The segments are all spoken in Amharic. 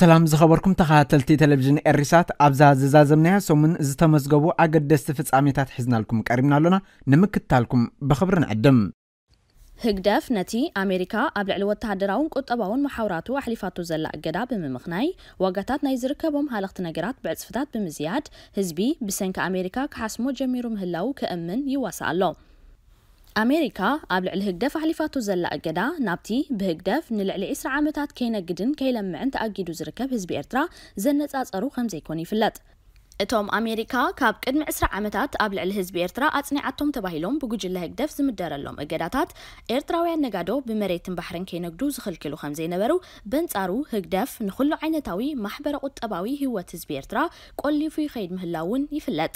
سلام زخبركم تخاتلتي تلفزيون الرسات ابزا ززا زمنها سومن زتمزغبو اقدس تفتس عميتات حزنالكم كاريمنا لنا نمكتالكم بخبرنا عدم هجداف نتي أمريكا قبل علوة تهدراون قد أباون محاوراتو وحليفاتو زلا أجدا بممخناي وقتات نيزركبهم هالخت نجرات بعد بمزياد هزبي بسنك أمريكا كحسمو جميرو مهلاو كأمن يواسع أمريكا أبلع الهجدف على فاتو زلا أجدا نابتي بهجدف نلعلي إسر عامتات كينا قدن كي لما عند أجيدو زركب هزبي إرترا زنت أصارو خمزي يكوني فلات إتوم أمريكا كاب قدم إسر عامتات أبلع الهزبي إرترا أتني عطوم تباهيلوم بقوج الهجدف زمدار اللوم أجداتات إرترا ويان نقادو بمريتن بحرن كينا قدو زخل كيلو خمزي نبرو بنت أرو هجدف نخلو عينتاوي محبر قطباوي هو تزبي إرترا كل في خيد مهلاون يفلت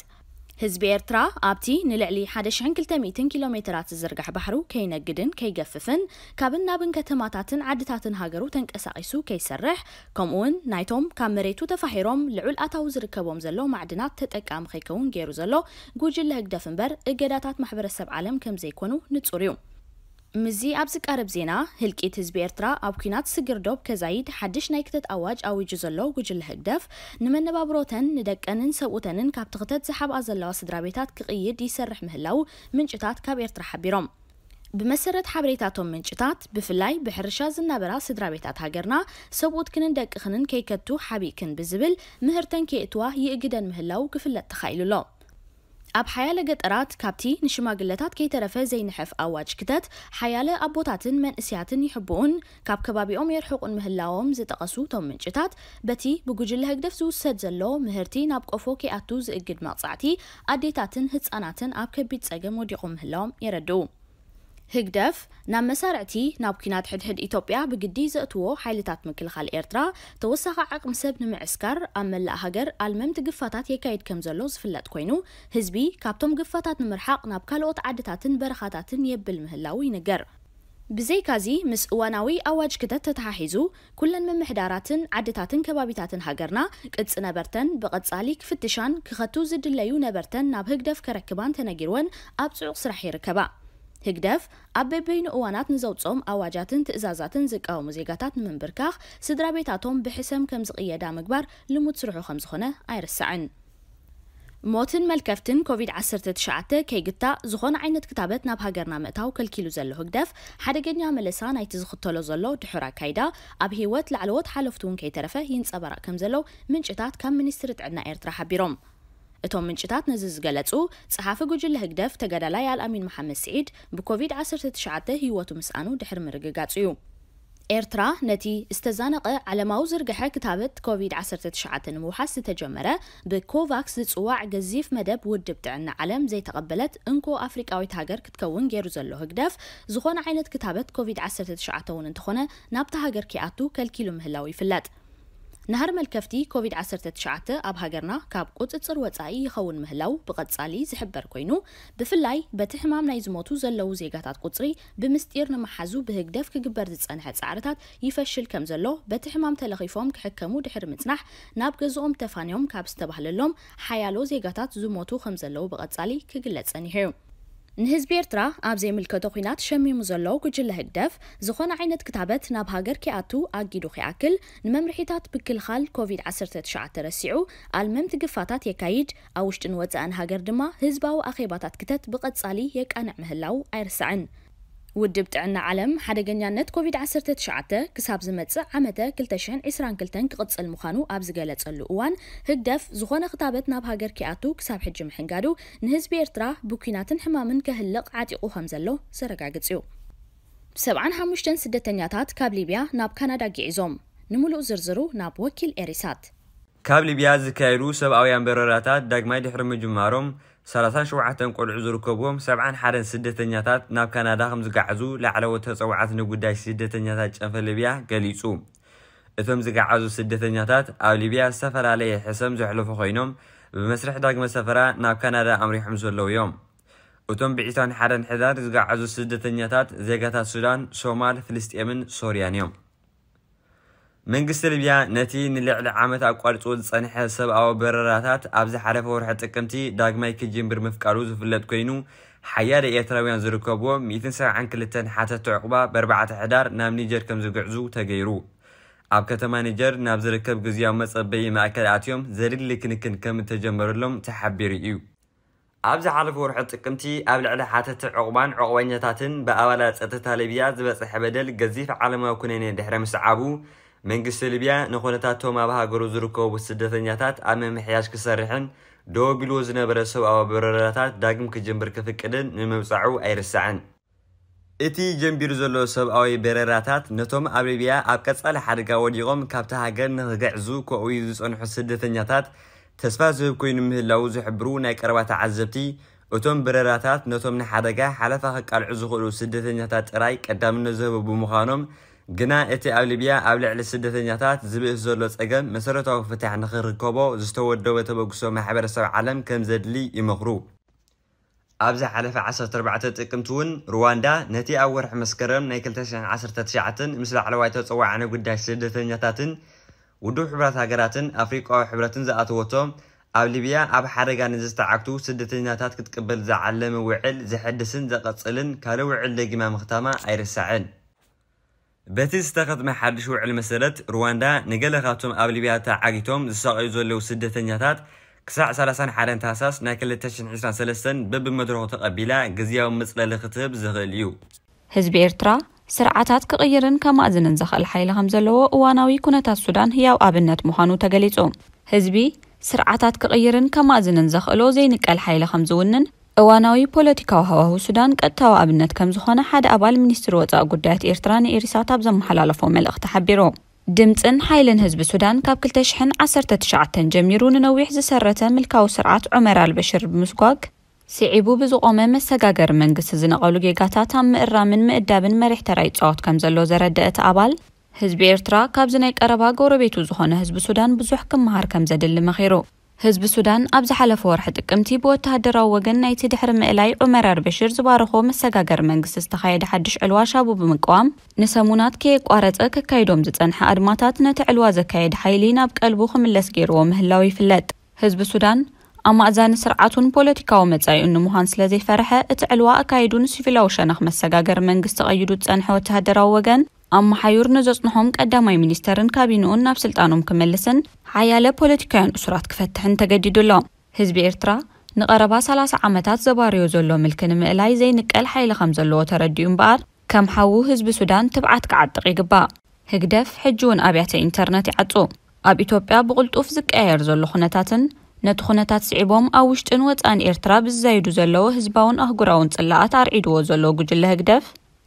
هزبيرترا آبتي نلعلي حدش عن كل تميتين كيلومترات الزرقح بحرو كي نجدن كي قففن كابن نابن كتماتاتن عدتاتن هاجرو تنك أسايسو كي سرح كمون نايتوم كامريتو تفحيروم لعول أتاو زركبوم زلو معدنات تتك ام خيكوون جيرو زلو قوجل لهك دفنبر إجاداتات محبر السبع عالم كم زيكونو نتصوريوم مزي أبزك عرب زینا هلکیت هز بیارت را آبکینات سگر دوب كزايد حدش نیکتت آواج آوی جزلو گجل هدف نمن نبابروتن ندک انن سوتنن کابتغتت زحب ازلو سدرابیتات کقیه دی سرح مهلو من جتات کابیرت رحبیرم بمسرد حبریتاتون من جتات بفلای بحرشاز نبرا سدرابیتات هاگرنا سوت کنن دک خنن کیکتو حبی بزبل مهرتن کی اتواه یه اگدن مهلو کفلت تخیلو لام اب حياله قطرات كابتي نشما قلتات كي ترفه زي نحف اواج كتت حياله ابوتاتن من اسياتن يحبون كاب كبابي ام يرحقون مهلاوم زي تقسو توم من جتات بتي بقجلها قدف زو سد زلو مهرتي ناب قفو كي اتوز اقد مقصعتي اديتاتن هتس اناتن اب كبيت ساقم وديقو مهلاوم يردو هجدف نام مسارعتي ناب كينات حد حد إيطوبيا بقدي زأتوو حيلتات من كل خال إيرترا توسخ عقم سبن معسكر أما لا هجر المم تقفاتات يكايد كم زلوز في اللات كوينو هزبي كابتم قفاتات نمرحاق ناب كالوت عدتات برخاتات يب المهلاوي نقر بزي كازي مس اواناوي اواج كتت تتحيزو كلن من محدارات عدتات كبابيتات هاجرنا قدس نبرتن بقدس عليك فتشان كخطو زد الليو نبرتن ناب هجدف كركبان تنجيرون ابسوق سرحي ركبان هجدف أب بين أوانات نزوتهم أواجات تأزازات زكاو مزيجات من بركاخ سدرا بيتاتهم بحسم كم زقية دامكبار لموت سرحو خمسخنة عيرسعن ሞትን መልከፍትን ኮቪድ-19 ከይግታእ ዝኾነ ዓይነት ክታበት ናብ ሃገርና ምእታው ከልኪሉ ዘሎ ህግደፍ ሓደገኛ መለሳ ናይቲ ዝኽተሎ ዘሎ ድሑር ኣካይዳ ኣብ ሂወት ላዕለዎት ሓለፍቲ እውን ከይተረፈ ይንፀበራቕ ከም ዘሎ ምንጭታት ካብ ሚኒስትሪ ጥዕና ኤርትራ ሓቢሮም እቶም ምንጭታት ነዚ ዝገለጹ ፀሓፈ ጉጅለ ህግደፍ ተጋዳላይ ኣልኣሚን መሓመድ ስዒድ ብኮቪድ-19 ህይወቱ ምስኣኑ ድሕሪ ምርግጋጽ እዩ ኤርትራ ነቲ ዝተዛነቐ ዓለማዊ ዝርግሐ ክታበት ኮቪድ-19 ንምውሓስ ዝተጀመረ ብኮቫክስ ዝፅዋዕ ገዚፍ መደብ ውድብ ጥዕና ዓለም ዘይተቐበለት እንኮ ኣፍሪቃዊት ሃገር ክትከውን ገይሩ ዘሎ ህግደፍ ዝኾነ ዓይነት ክታበት ኮቪድ-19 እውን እንተኾነ ናብታ ሃገር ኪኣቱ ከልኪሉ ምህላው ይፍለጥ نهار ملكفتي كوفيد عصر تتشعت أب هاجرنا كاب قد اتصر وطعي يخون مهلاو سالي زحبر كوينو بفلاي بتحمام نايز موتو زلو زيقاتات قطري بمستير نمحزو بهك دف كقبر دي تسانح تسعارتات يفشل كم زلو بتحمام تلغيفوم كحكمو دحر متنح ناب قزوم تفانيوم كاب ستبه للوم حيالو زيقاتات زو موتو خمزلو بغطالي كقلت سانيهيوم نهز بيرترا أبزي ملكة دخينات شمي مزلو كجل هدف زخون عينت كتابات ناب هاجر كي أتو أجيدو خي أكل نممرحيتات بكل خال كوفيد عسر تتشع ترسيعو المم تقفاتات يكايد أوشت نوزان هاجر دما هزباو أخيباتات كتت بقد صالي يك أنع مهلاو أرسعن ውድብ ጥዕና ዓለም ሓደገኛነት ኮቪድ-19 ክሳብ ዝመጽእ ዓመተ 2022 ክቕጽል ምዃኑ ኣብ ዝገለጸሉ እዋን ህግደፍ ዝኾነ ክታበት ናብ ሃገር ኪኣቱ ክሳብ ሕጂ ምሕንጋዱ ንህዝቢ ኤርትራ ብኩናትን ሕማምን ከህልቕ ዓጢቑ ከም ዘሎ ዘረጋግጽ እዩ 75 ስደተኛታት ካብ ሊብያ ናብ ካናዳ ጊዒዞም ንምሉእ ዝርዝሩ ናብ ወኪል ኤሪሳት ካብ ሊብያ ዝካየዱ ሰብኣውያን በረራታት ዳግማይ ድሕሪ ምጅማሮም ሰላሳን ሸውዓተን ቆልዑ ዝርከብዎም ሰብዓን ሓደን ስደተኛታት ናብ ካናዳ ከም ዝጋዓዙ ላዕለወት ተፀዋዓት ንጉዳይ ስደተኛታት ጨንፈ ሊብያ ገሊጹ እቶም ዝጋዓዙ ስደተኛታት ኣብ ሊብያ ዝተፈላለየ ሕሰም ዘሕለፉ ኮይኖም ብመስርሕ ዳግመ ሰፈራ ናብ ካናዳ ኣምሪሖም ዘለዉ እዮም እቶም ብዒታን ሓደን ሕዳር ዝጋዓዙ ስደተኛታት ዜጋታት ሱዳን ሶማል ፍልስጥኤምን ሶርያን እዮም መንግስቲ ሊብያ ነቲ ንልዕሊ ዓመት ኣቋርፁ ዝፀንሐ ሰብኣዊ በረራታት ኣብ ዝሓለፈ ወርሒ ጥቅምቲ ዳግማይ ክጅምብር ምፍቃዱ ዝፍለጥ ኮይኑ ሓያደ ኤርትራውያን ዝርከብዎ 172 ሓተቶ ዕቑባ ብ4 ሕዳር ናብ ኒጀር ከም ዝግዕዙ ተገይሩ ኣብ ከተማ ኒጀር ናብ ዝርከብ ግዜያዊ መፀበይ ማእከል ኣትዮም ዘድሊ ክንክን ከም እተጀመረሎም ተሓቢሩ እዩ ኣብ ዝሓለፈ ወርሒ ጥቅምቲ ኣብ ልዕሊ ሓተቲ ዕቑባን ዕቑበኛታትን ብኣባላት ፀጥታ ሊብያ ዝበፅሐ በደል ገዚፍ ዓለማዊ ኩነነ ድሕረ ምስዓቡ መንግስቲ ልብያ ንኩነታቶም ኣብ ሃገሩ ዝርከቡ ስደተኛታት ኣብ ምምሕያሽ ክሰርሕን ደው ቢልዎ ዝነበረ ሰብኣዊ በረራታት ዳግም ክጅምር ክፍቅድን ንምብፃዑ ኣይርስዕን እቲ ጀንቢሩ ዘሎ ሰብኣዊ በረራታት ነቶም ኣብ ሊብያ ኣብ ቀጻሊ ሓደጋ ወዲቖም ካብቲ ሃገር ንክግዕዙ ከውዩ ዝፀንሑ ስደተኛታት ተስፋ ዝህብ ኮይኑ ምህላው ዝሕብሩ ናይ ቀረባ ተዓዘብቲ እቶም በረራታት ነቶም ንሓደጋ ሓለፋ ክቃልዑ ዝኽእሉ ስደተኛታት ጥራይ ቀዳምነት ዝህቡ ብምዃኖም ግና እቲ ኣብ ሊብያ ኣብ ልዕሊ ስደተኛታት ዝብእስ ዘሎ ጸገም መሰረታዊ ፍትሕ ንኽርከቦ ዝተወደበ ተበግሶ ማሕበረሰብ ዓለም ከም ዘድሊ ይመኽሩ ኣብዚ ሓለፈ 14 ጥቅምቲ እውን ሩዋንዳ ነቲ ኣብ ወርሒ መስከረም ናይ 2019 ምስ ላዕለዋይ ተፀዋዕነ ጉዳይ ስደተኛታትን ውድብ ሕብራት ሃገራትን ኣፍሪቃዊ ሕብረትን ዝኣተወቶ ኣብ ሊብያ ኣብ ሓደጋ ንዝተዓግቱ ስደተኛታት ክትቅበል ዝዓለመ ውዕል ዝሕድስን ዘቐጽልን ካልእ ውዕል ደጊማ ምኽታማ ኣይርስዕን ما قەتمە حردش و علمەسەرەت ڕواندا نگە لە خاتۆم ئابلیبیا تا عگیتۆم يزول لو سدة سدەتەنیاتات كساع سلسان حران تاساس ناكل التشن عسران سلسان بب مدروه تقبيلا قزيا ومسلا لخطب زغليو هزب إرترا ስርዓታት ክቕይርን ከማእዝንን ዝኽእል ሓይሊ ከም ዘለዎ እዋናዊ ኩነታት ሱዳን ህያው ኣብነት تقليتو هزبي ህዝቢ كغيرن كما ከማእዝንን ዘኽእሎ ዘይንቀል ሓይሊ ከም ዝውንን እዋናዊ ፖለቲካዊ ሃዋህው ሱዳን ቀጥታዊ ኣብነት ከም ዝኾነ ሓደ ኣባል ሚኒስትሪ ወፃኢ ጉዳያት ኤርትራ ንኤሪሳት ኣብ ዘመሓላለፎ መልእኽቲ ሓቢሮም ድምፅን ሓይልን ህዝቢ ሱዳን ካብ 219 ጀሚሩ ንነዊሕ ዝሰረተ ምልካዊ ስርዓት ዑመር ኣልበሽር ብምስጓግ ስዒቡ ብዝቆመ መሰጋገሪ መንግስቲ ዝነቐሉ ጌጋታት ኣብ ምእራምን ምእዳብን መሪሕ ተራ ይፃወት ከም ዘሎ ዘረድአ እቲ ኣባል ህዝቢ ኤርትራ ካብዚ ናይ ቀረባ ጎረቤቱ ዝኾነ ህዝቢ ሱዳን ብዙሕ ክምሃር ከም ዘድሊ መኺሩ ህዝቢ ሱዳን ኣብ ዝሓለፈ ወርሒ ጥቅምቲ ብወተሃደራዊ ወገን ናይቲ ድሕሪ ምእላይ ዑመር ኣርበሽር ዝባርኾ መሰጋገር መንግስቲ ዝተኻየደ ሓድሽ ዕልዋ ሻቡ ብምቃዋም ንሰሙናት ከየቋረፀ ከካይዶም ዝፀንሐ ኣድማታት ነቲ ዕልዋ ዘካየደ ሓይሊ ናብ ቀልቡ ክምለስ ገይርዎ ምህላው ይፍለጥ ህዝቢ ሱዳን ኣብ ማእዛኒ ስርዓቱን ፖለቲካዊ መጻኢኡን ንምዃን ስለ ዘይፈርሐ እቲ ዕልዋ ኣካይዱን ሲቪላዊ ሸነኽ መሰጋገር መንግስቲ ቀይዱ ዝፀንሐ ወተሃደራዊ ወገን ኣመሓዩር ንዘፅንሖም ቀዳማይ ሚኒስተርን ካቢንኡን ናብ ስልጣኖም ክመልስን ሓያለ ፖለቲካውያን እሱራት ክፈትሕን ተገዲዱ ህዝቢ ኤርትራ ንቐረባ 30 ዓመታት ዘባርዮ ዘሎ ምልክ ንምእላይ ዘይንቀል ሓይሊ ከም ዘለዎ ተረዲኡ እምበኣር ከም ሓዉ ህዝቢ ሱዳን ትብዓት ክዓጥቕ ይግባእ ህግደፍ ሕጂ እውን ኣብያተ ኢንተርነት ይዓፁ ኣብ ኢትዮጵያ ብቕልጡፍ ዝቀያየር ዘሎ ኩነታትን ነቲ ኩነታት ስዒቦም ኣብ ውሽጥን ወፃእን ኤርትራ ብዝዘይዱ ዘለዎ ህዝባውን ኣህጉራውን ፅላኣት ኣርዒድዎ ዘሎ ጉጅለ ህግደፍ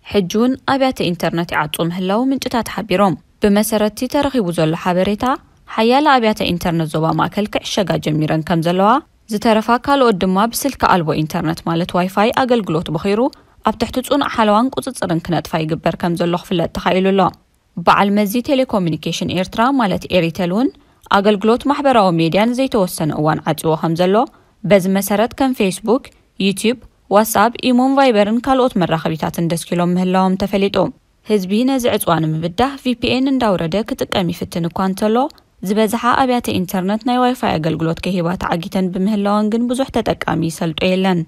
حجون أبيات إنترنت عطوم هلاو من جتات حبيروم بمسارتي تارخي وزول حبريتا حيال أبيات إنترنت زوبا ما كلك إشاقا جميران كمزلوا زي تارفا كالو قدموا بسلك ألبو إنترنت مالت واي فاي أقل قلوت بخيرو أبتحتوزون أحالوان كوزتزرن كنات فاي قبر كمزلوخ في اللات تخايلو لا بعل مزي تيليكومينيكيشن إيرترا مالت إيريتالون أقل قلوت محبرا وميديان زي توسن أوان عطوه همزلو بز مسارت كم فيسبوك يوتيوب ዋትስኣብ ኢሞን ቫይበርን ካልኦት መራኸቢታት እንደስኪሎም ምህላዎም ተፈሊጡ ህዝቢ ነዚ ዕፅዋ ንምብዳህ ቪፒኤን እንዳውረደ ክጥቀም ይፍትን እኳ እንተሎ ዝበዝሓ ኣብያተ ኢንተርነት ናይ ዋይፋይ ኣገልግሎት ከሂባ ተዓጊተን ብምህላወን ግን ብዙሕ ተጠቃሚ ይሰልጦ የለን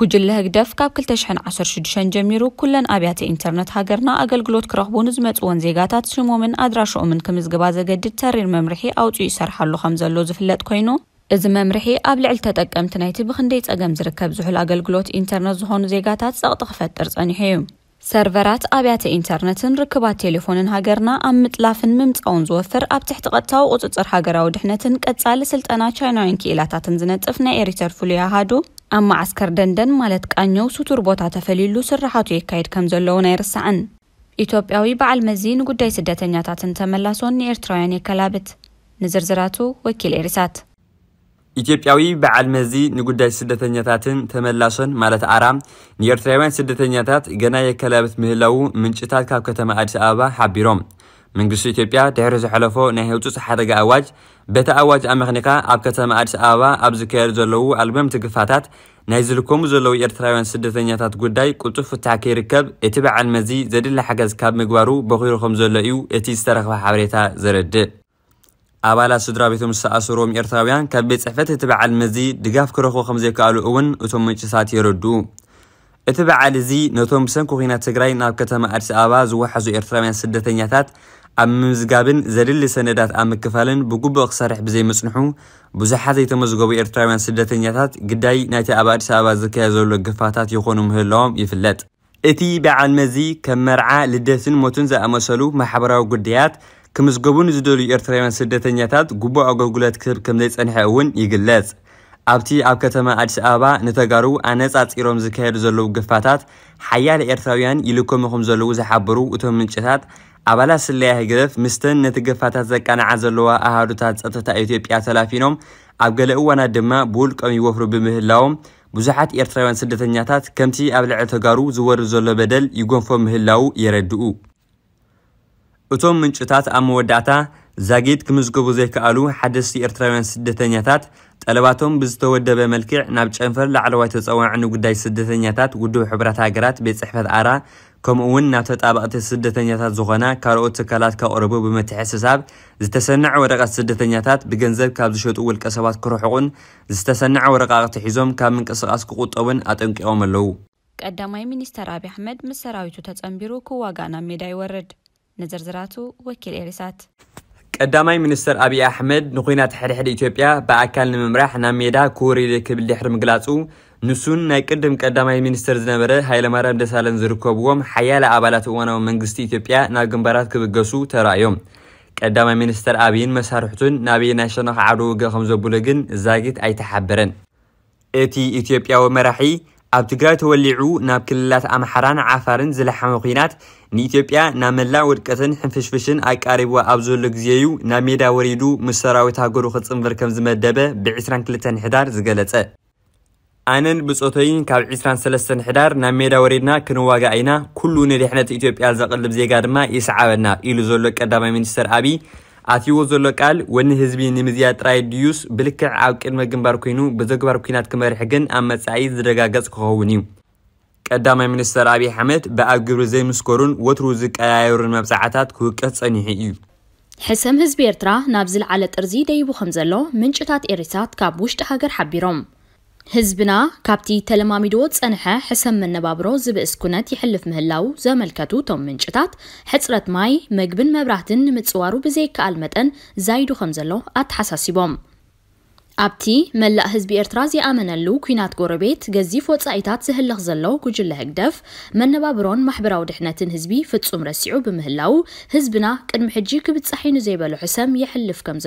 ጉጅለ ህግደፍ ካብ 216 ጀሚሩ ኩለን ኣብያተ ኢንተርነት ሃገርና ኣገልግሎት ክረኽቡ ንዝመፅዎን ዜጋታት ሽሞምን ኣድራሽኦምን ክምዝግባ ዘገድድ ተሪር መምርሒ ኣውፅኡ ይሰርሓሉ ከም ዘሎ ዝፍለጥ ኮይኑ እዚ መምርሒ ኣብ ልዕሊ ተጠቀምቲ ናይቲ ብክንደይ ፀገም ዝርከብ ዝሑል ኣገልግሎት ኢንተርነት ዝኾኑ ዜጋታት ፀቕጢ ክፈጥር ፀኒሑ እዩ ሰርቨራት ኣብያተ ኢንተርነትን ርክባት ቴሌፎንን ሃገርና ኣብ ምጥላፍን ምምፃውን ዝወፍር ኣብ ትሕቲ ቐጥታዊ ቁፅፅር ሃገራዊ ድሕነትን ቀጻሊ ስልጠና ቻይናውያን ክኢላታትን ዝነጥፍ ናይ ኤሪተር ፍሉይ ኣሃዱ ኣብ ማዓስከር ደንደን ማለት ቃኘው ስቱር ቦታ ተፈሊሉ ስራሓቱ የካየድ ከም ዘለውን ኣይርስዕን ኢትዮጵያዊ በዓል መዚ ንጉዳይ ስደተኛታትን ተመላሶን ንኤርትራውያን የከላብት ንዝርዝራቱ ወኪል ኤርሳት ኢትዮጵያዊ በዓል መዚ ንጉዳይ ስደተኛታትን ተመላሶን ማለት ኣራም ንኤርትራውያን ስደተኛታት ገና የከላበት ምህላው ምንጭታት ካብ ከተማ ኣዲስ ኣበባ ሓቢሮም መንግስቲ ኢትዮጵያ ድሕሪ ዘሐለፎ ናይ ህውፅፅ ሓደጋ ኣዋጅ በቲ ኣዋጅ ኣመኽኒካ ኣብ ከተማ ኣዲስ ኣበባ ኣብ ዝካየድ ዘለዉ ኣልበምቲ ግፋታት ናይ ዝልከሙ ዘለዉ ኤርትራውያን ስደተኛታት ጉዳይ ቅልጡፍ ፍታሕ ከይርከብ እቲ በዓል መዚ ዘድሊ ሓገዝ ካብ ምግባሩ በኺሩ ከም ዘሎ እዩ እቲ ዝተረኽበ ሓበሬታ ዘረድእ ኣባላት ስድራ ቤቶም ዝተኣሰሮም ኤርትራውያን ካብ ቤት ፅሕፈት እቲ በዓል መዚ ድጋፍ ክረኽቦ ከም ዘይከኣሉ እውን እቶም ምንጭታት የረድኡ እቲ በዓል እዚ ነቶም ብሰንኪ ኩናት ትግራይ ናብ ከተማ ኣዲስ ኣበባ ዝወሓዙ ኤርትራውያን ስደተኛታት ኣብ ምምዝጋብን ዘድሊ ሰነዳት ኣብ ምክፋልን ብግቡእ ክሰርሕ ብዘይምፅንሑ ብዙሓት ዘይተመዝገቡ ኤርትራውያን ስደተኛታት ግዳይ ናይቲ ኣብ ኣዲስ ኣበባ ዝካየድ ዘሎ ግፋታት ይኾኑ ምህላዎም ይፍለጥ እቲ በዓል መዚ ከም መርዓ ልደትን ሞትን ዝኣመሰሉ ማሕበራዊ ጉዳያት ክምዝገቡን ንዝደልዩ ኤርትራውያን ስደተኛታት ጉቡእ ኣገልግሎት ክህብ ከም ዘይፀንሐ እውን ይግለጽ ኣብቲ ኣብ ከተማ ኣዲስ ኣበባ ንተጋሩ ኣነጻፂሮም ዝካየዱ ዘለዉ ግፋታት ሓያለ ኤርትራውያን ይልከምኹም ዘለዉ ዝሓብሩ እቶም ምንጭታት ኣባላት ስለያ ህግደፍ ምስተን ነቲ ግፋታት ዘቃንዓ ዘለዋ ኣሃዱታት ፀጥታ ኢትዮጵያ ተላፊኖም ኣብ ገለ እዋናት ድማ ብውልቀም ይወፍሩ ብምህላዎም ብዙሓት ኤርትራውያን ስደተኛታት ከምቲ ኣብ ልዕሊ ተጋሩ ዝወርድ ዘሎ በደል ይጎንፎ ምህላው የረድኡ እቶም ምንጭታት ኣብ መወዳእታ ዛጊድ ክምዝግቡ ዘይከኣሉ ሓደስቲ ኤርትራውያን ስደተኛታት ጠለባቶም ብዝተወደበ መልክዕ ናብ ጨንፈር ላዕለዋይ ተፀዋዕ ንጉዳይ ስደተኛታት ውድብ ሕብራት ሃገራት ቤት ፅሕፈት ኣራ ከምኡ እውን ናብ ተጣባቕቲ ስደተኛታት ዝኾና ካልኦት ትካላት ካቕርቡ ብምትሕስሳብ ዝተሰንዐ ወረቐት ስደተኛታት ብገንዘብ ካብ ዝሸጡ ውልቀ ሰባት ክርሕቑን ዝተሰንዐ ወረቓቕቲ ሒዞም ካብ ምንቅስቓስ ክቁጠቡን ኣጠንቂቖም ኣለዉ ቀዳማይ ሚኒስተር ኣብዪ ኣሕመድ ምስ ሰራዊቱ ተፀንቢሩ ክዋጋእ ናብ ሜዳ ይወርድ ንዝርዝራቱ ወኪል ኤሪሳት ቀዳማይ ሚኒስትር ኣብዪ ኣሕመድ ንኩናት ሕድሕድ ኢትዮጵያ ብኣካል ንምምራሕ ናብ ሜዳ ክውሪ ክብል ድሕሪ ምግላፁ ንሱን ናይ ቅድም ቀዳማይ ሚኒስትር ዝነበረ ሃይለማርያም ደሳለን ዝርከብዎም ሓያለ ኣባላት እዋናዊ መንግስቲ ኢትዮጵያ ናብ ግንባራት ክብገሱ ተራእዮም ቀዳማይ ሚኒስትር ኣብይን መሳርሕቱን ናበይ ናይ ሸነኽ ዓዶ ውገ ከም ዘብሎ ግን ዛጊት ኣይተሓበረን እቲ ኢትዮጵያዊ መራሒ ኣብ ትግራይ ተወሊዑ ናብ ክልላት ኣምሓራን ዓፋርን ዝለሓመ ኩናት ንኢትዮጵያ ናብ መላእ ውድቀትን ሕንፍሽፍሽን ኣቃሪብዋ ኣብ ዘሎ ግዜ እዩ ናብ ሜዳ ወሪዱ ምስ ሰራዊት ሃገሩ ክፅንበር ከም ዝመደበ ብ22 ሕዳር ዝገለጸ ኣነን ብፆተይን ካብ 23 ሕዳር ናብ ሜዳ ወሬድና ክንዋጋ ኢና ኩሉ ንድሕነት ኢትዮጵያ ዘቕልብ ዜጋ ድማ ይሰዓበና ኢሉ ዘሎ ቀዳማይ ሚኒስትር ኣብይ ኣትይዎ ዘሎ ቃል ወኒ ህዝቢ ንምዝያ ጥራይ ድዩስ ብልክዕ ኣብ ቅድመ ግንባር ኮይኑ ብዘግባር ኩናት ክመርሒ ግን ኣብ መጻኢ ዝረጋገጽ ክኸውን እዩ ቀዳማይ ሚኒስተር ኣብዪ ኣሕመድ ብኣብ ግብሪ ዘይምስከሩን ወትሩ ዝቀያየሩን መብፃዕታት ክውቀስ ጸኒሑ እዩ ሕሰም ህዝቢ ኤርትራ ናብ ዝለዓለ ጥርዚ ደይቡ ከም ዘሎ ምንጭታት ኤርሳት ካብ ውሽጢ ሃገር ሓቢሮም ህዝብና ካብቲ ተለማሚድዎ ፀንሐ ሕሰብ መነባብሮ ዝብእስ ኩነት ይሕልፍ ምህላው ዘመልከቱ እቶም ምንጭታት ሕፅረት ማይ ምግብን መብራህትን ንምፅዋሩ ብዘይከኣል መጠን ዛይዱ ከም ዘሎ ኣተሓሳሲቦም ابتي ملا حزب ارترازي امنلو كينات غوربيت غزيف وصايتات سهلخ زلو كجله هدف منبابرون محبراو دحنتن حزبي فصوم رسيعو بمهلاو حزبنا قدم حجي كبصحينو زيبلو حسام يحلف كم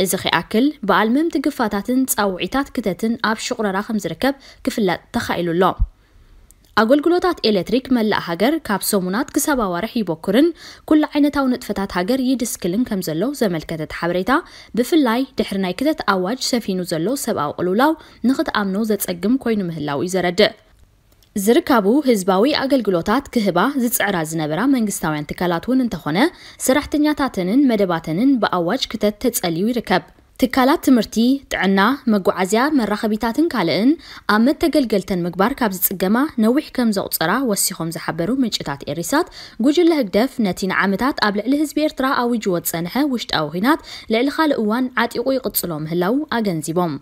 ازخي اكل بالممتقفاتاتن صاوعيتات كتتن اب شقرره خمز كفلات تخايلو لو ኣገልግሎታት ኤሌክትሪክ መላእ ሃገር ካብ ሰሙናት ክሳብ ኣዋርሕ ይበኩርን ኩሉ ዓይነታዊ ንጥፈታት ሃገር ይድስክልን ከም ዘሎ ዘመልከተት ሓበሬታ ብፍላይ ድሕሪ ናይ ክተት ኣዋጅ ሰፊኑ ዘሎ ሰብኣዊ ቅልውላው ንኽትኣምኖ ዘጸግም ኮይኑ ምህላው እዩ ዘረድእ ዝርከቡ ህዝባዊ ኣገልግሎታት ክህባ ዝፅዕራ ዝነበራ መንግስታውያን ትካላት እውን እንተኾነ ሰራሕተኛታትንን መደባትንን ብኣዋጅ ክተት ተጸልዩ ይርከብ ትካላት ትምህርቲ ጥዕና መጓዓዝያ መራኸቢታትን ካልእን ኣብ መተገልገልተን ምግባር ካብ ዝፅገማ ነዊሕ ከም ዘቑፀራ ወሲኾም ዝሓበሩ ምንጭታት ኤሪሳት ጉጅለ ህግደፍ ነቲ ንዓመታት ኣብ ልዕሊ ህዝቢ ኤርትራ ኣዊጅዎ ዝፀንሐ ውሽጣዊ ኩናት ልዕሊ ካልእ እዋን ዓጢቑ ይቕፅሎ ምህላው ኣገንዚቦም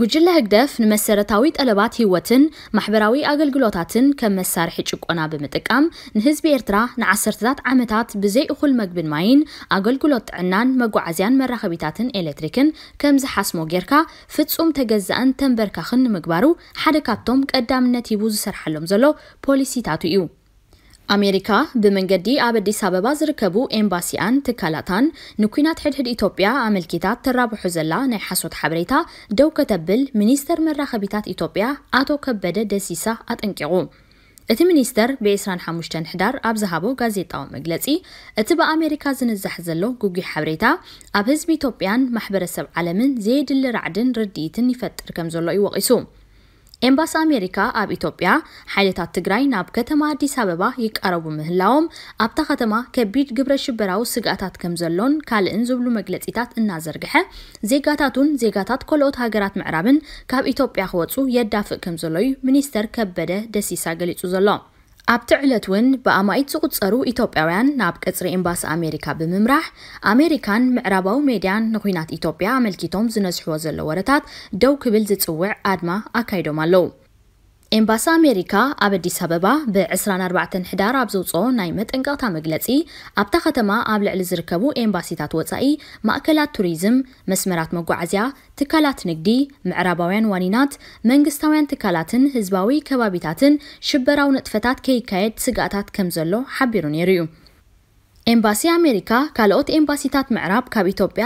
ጉጅለ ህግደፍ ንመሰረታዊ ጠለባት ህይወትን ማሕበራዊ ኣገልግሎታትን ከም መሳርሒ ጭቆና ብምጥቃም ንህዝቢ ኤርትራ ንዓሰርታት ዓመታት ብዘይ እኹል መግብን ማይን ኣገልግሎት ጥዕናን መጓዓዝያን መራኸቢታትን ኤሌትሪክን ከም ዝሓስሞ ጌርካ ፍጹም ተገዛእን ተንበርካኽን ንምግባሩ ሓደ ካብቶም ቀዳምነት ሂቡ ዝሰርሓሎም ዘሎ ፖሊሲታቱ እዩ ኣሜሪካ ብመንገዲ ኣብ ኣዲስ ኣበባ ዝርከቡ ኤምባሲኣን ትካላታን ንኩናት ሕድሕድ ኢትዮጵያ ኣመልኪታት ትራብሑ ዘላ ናይ ሓሶት ሓበሬታ ደው ከተብል ሚኒስተር መራኸቢታት ኢትዮጵያ ኣቶ ከበደ ደሲሳ ኣጠንቂቑ እቲ ሚኒስተር ብ25 ሕዳር ኣብ ዝሃቦ ጋዜጣዊ መግለጺ እቲ ብኣሜሪካ ዝንዛሕ ዘሎ ጉጊሕ ሓበሬታ ኣብ ህዝቢ ኢትዮጵያን ማሕበረሰብ ዓለምን ዘየድሊ ራዕድን ርድኢትን ይፈጥር ከም ዘሎ ይወቒሱ ኤምባሲ ኣሜሪካ ኣብ ኢትዮጵያ ሓይልታት ትግራይ ናብ ከተማ ኣዲስ ኣበባ ይቃረቡ ምህላዎም ኣብታ ከተማ ከቢድ ግብረ ሽበራዊ ስጋኣታት ከም ዘሎን ካልእን ዝብሉ መግለፂታት እናዘርግሐ ዜጋታቱን ዜጋታት ካልኦት ሃገራት ምዕራብን ካብ ኢትዮጵያ ክወፁ የዳፍእ ከም ዘሎ እዩ ሚኒስተር ከበደ ደሲሳ ገሊጹ ዘሎ ኣብቲ ዕለት እውን ብኣማኢት ዝቁፀሩ ኢትዮጵያውያን ናብ ቅፅሪ ኤምባሲ ኣሜሪካ ብምምራሕ ኣሜሪካን ምዕራባዊ ሜድያን ንኩናት ኢትዮጵያ ኣመልኪቶም ዝነስሕዎ ዘሎ ወረታት ደው ክብል ዝፅውዕ ኣድማ ኣካይዶም ኣለው ኤምባሲ ኣሜሪካ ኣብ ኣዲስ ኣበባ ብ24 ሕዳር ኣብ ዘውፅኦ ናይ መጠንቀቕታ መግለፂ ኣብታ ከተማ ኣብ ልዕሊ ዝርከቡ ኤምባሲታት ወፃኢ ማእከላት ቱሪዝም መስመራት መጓዓዝያ ትካላት ንግዲ ምዕራባውያን ዋኒናት መንግስታውያን ትካላትን ህዝባዊ ከባቢታትን ሽበራዊ ንጥፈታት ከይካየድ ስጋኣታት ከም ዘሎ ሓቢሩ ነይሩ እዩ ኤምባሲ ኣሜሪካ ካልኦት ኤምባሲታት ምዕራብ ካብ ኢትዮጵያ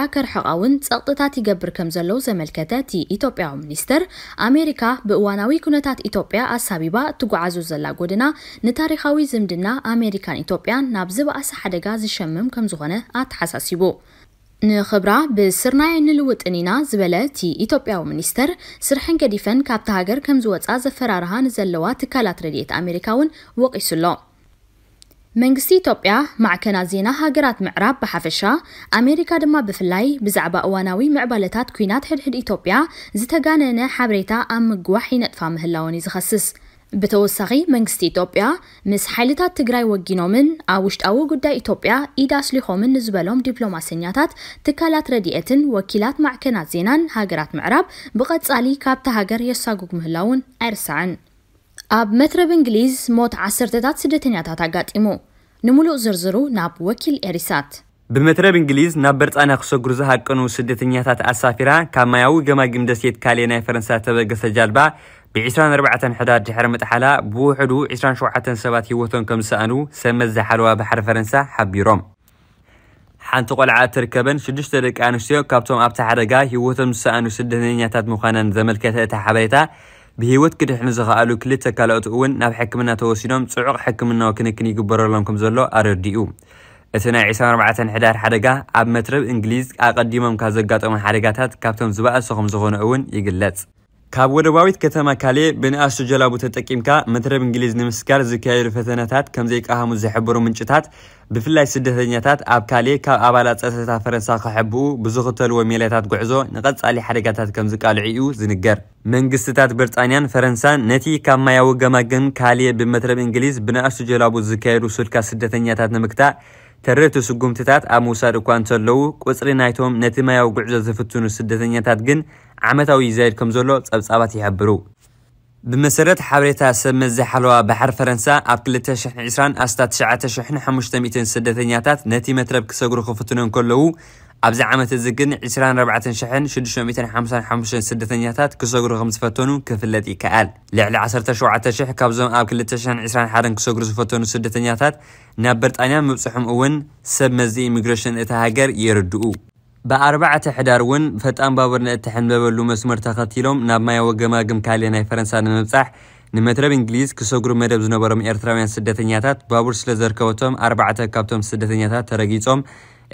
እውን ፀቕጥታት ይገብር ከም ዘለዉ ዘመልከተ እቲ ኢትዮጵያዊ ሚኒስትር ኣሜሪካ ብእዋናዊ ኩነታት ኢትዮጵያ ኣሳቢባ እትጓዓዙ ዘላ ጎድና ንታሪካዊ ዝምድና ኣሜሪካን ኢትዮጵያን ናብ ዝበኣሰ ሓደጋ ዝሸምም ከም ዝኾነ ኣተሓሳሲቡ ንኽብራ ብስርናይ ንልውጥን ኢና ዝበለ እቲ ኢትዮጵያዊ ሚኒስተር ስርሕን ገዲፈን ካብቲ ሃገር ከም ዝወፃ ዘፈራርሃ ንዘለዋ ትካላት ረድኤት ኣሜሪካ እውን ወቂሱ ኣሎ መንግስቲ ኢትዮጵያ ማዕከናት ዜና ሃገራት ምዕራብ ብሓፈሻ ኣሜሪካ ድማ ብፍላይ ብዛዕባ እዋናዊ ምዕባለታት ኩናት ሕድሕድ ኢትዮጵያ ዝተጋነነ ሓበሬታ ኣብ ምግዋሕ ይነጥፋ ምህላውን እዩ ዝኸስስ ብተወሳኺ መንግስቲ ኢትዮጵያ ምስ ሓይልታት ትግራይ ወጊኖምን ኣብ ውሽጣዊ ጉዳይ ኢትዮጵያ ኢድ ኣስሊኾምን ንዝበሎም ዲፕሎማሰኛታት ትካላት ረድኤትን ወኪላት ማዕከናት ዜናን ሃገራት ምዕራብ ብቐጻሊ ካብቲ ሃገር የሳጉግ ምህላውን ኣይርስዕን ኣብ መትረብ እንግሊዝ ሞት ዓሰርተታት ስደተኛታት ኣጋጢሙ ንምሉእ ዝርዝሩ ናብ ወኪል ኤሪሳት ብመትረብ እንግሊዝ ናብ በርፃና ክሰጉሩ ዝሃቀኑ ስደተኛታት ኣሳፊራ ካብ ማያዊ ገማግም ደሴት ካልእ ናይ ፈረንሳይ ተበገሰ ጃልባ ብ24 ሕዳር ድሕሪ ምጥሓላ ብውሕዱ 27 ሰባት ሂወቶም ከም ዝሰኣኑ ሰመት ዝሓለዋ ባሕሪ ፈረንሳ ሓቢሮም ሓንቲ ቆልዓ እትርከበን ሽዱሽተ ደቂ ኣንስትዮ ካብቶም ኣብቲ ሓደጋ ሂወቶም ዝሰኣኑ ስደተኛታት ምዃነን ዘመልከተ እቲ ሓበሬታ ብሂወት ክድሕኑ ዝኽኣሉ ክልተ ካልኦት እውን ናብ ሕክምና ተወሲዶም ፅዑቕ ሕክምናዊ ክንክን ይግበረሎም ከም ዘሎ ኣረዲኡ እቲ ናይ 24 ሕዳር ሓደጋ ኣብ መትረብ እንግሊዝ ኣቐዲሞም ካብ ዘጋጠሙ ሓደጋታት ካብቶም ዝበኣሶ ከም ዝኾነ እውን ይግለጽ ካብ ወደባዊት ከተማ ካልእ ብንኣሽቱ ጀላቡ ተጠቂምካ መትረብ እንግሊዝ ንምስጋር ዝካየዱ ፈተነታት ከም ዘይቃሃሙ ዝሕብሩ ምንጭታት ብፍላይ ስደተኛታት ኣብ ካልእ ካብ ኣባላት ፀጥታ ፈረንሳ ክሕብኡ ብዝኽተልዎ ሜላታት ጉዕዞ ንቐፃሊ ሓደጋታት ከም ዝቃልዑ እዩ ዝንገር መንግስትታት ብርጣንያን ፈረንሳን ነቲ ካብ ማያዊ ገማግን ካልእ ብመትረብ እንግሊዝ ብንኣሽቱ ጀላቡ ዝካየዱ ስልካ ስደተኛታት ንምግታእ ተረቲ ስጉምትታት ኣብ ምውሳድ እኳ እንተለዉ ቁፅሪ ናይቶም ነቲ ማያዊ ጉዕዞ ዝፍትኑ ስደተኛታት ግን ዓመታዊ ይዛየድ ከም ዘሎ ጸብጻባት ይሕብሩ ብመሰረት ሓበሬታ ሰብ መዘ ሓለዋ ባሕር ፈረንሳ ኣብ 220 ኣስታ 9500 ስደተኛታት ነቲ መትረብ ክሰግሩ ክፍትኑ ከለዉ ኣብዚ ዓመት እዚ ግን 24655 ስደተኛታት ክሰግሩ ከም ዝፈተኑ ክፍለጥ ይከኣል ልዕሊ 17000 ካብዞም ኣብ 221 ክሰግሩ ዝፈተኑ ስደተኛታት ናብ ብርጣንያ ምብፅሖም እውን ሰብ መዚ ኢሚግሬሽን እታ ሃገር የርድኡ ብኣርባዕተ ሕዳር እውን ፈጣን ባቡር ንእትሕን ዘበሉ መስመር ተኸቲሎም ናብ ማይ ወገማግም ካልእ ናይ ፈረንሳ ንምብፃሕ ንመትረብ እንግሊዝ ክሰጉሩ መደብ ዝነበሮም ኤርትራውያን ስደተኛታት ባቡር ስለ ዘርከበቶም ኣርባዕተ ካብቶም ስደተኛታት ተረጊፆም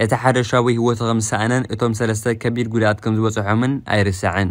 እቲ ሓደ ሻዊ ህይወቱ ከም ዝሰኣነን እቶም ሰለስተ ከቢድ ጉድኣት ከም ዝበፅሖምን ኣይርስዕን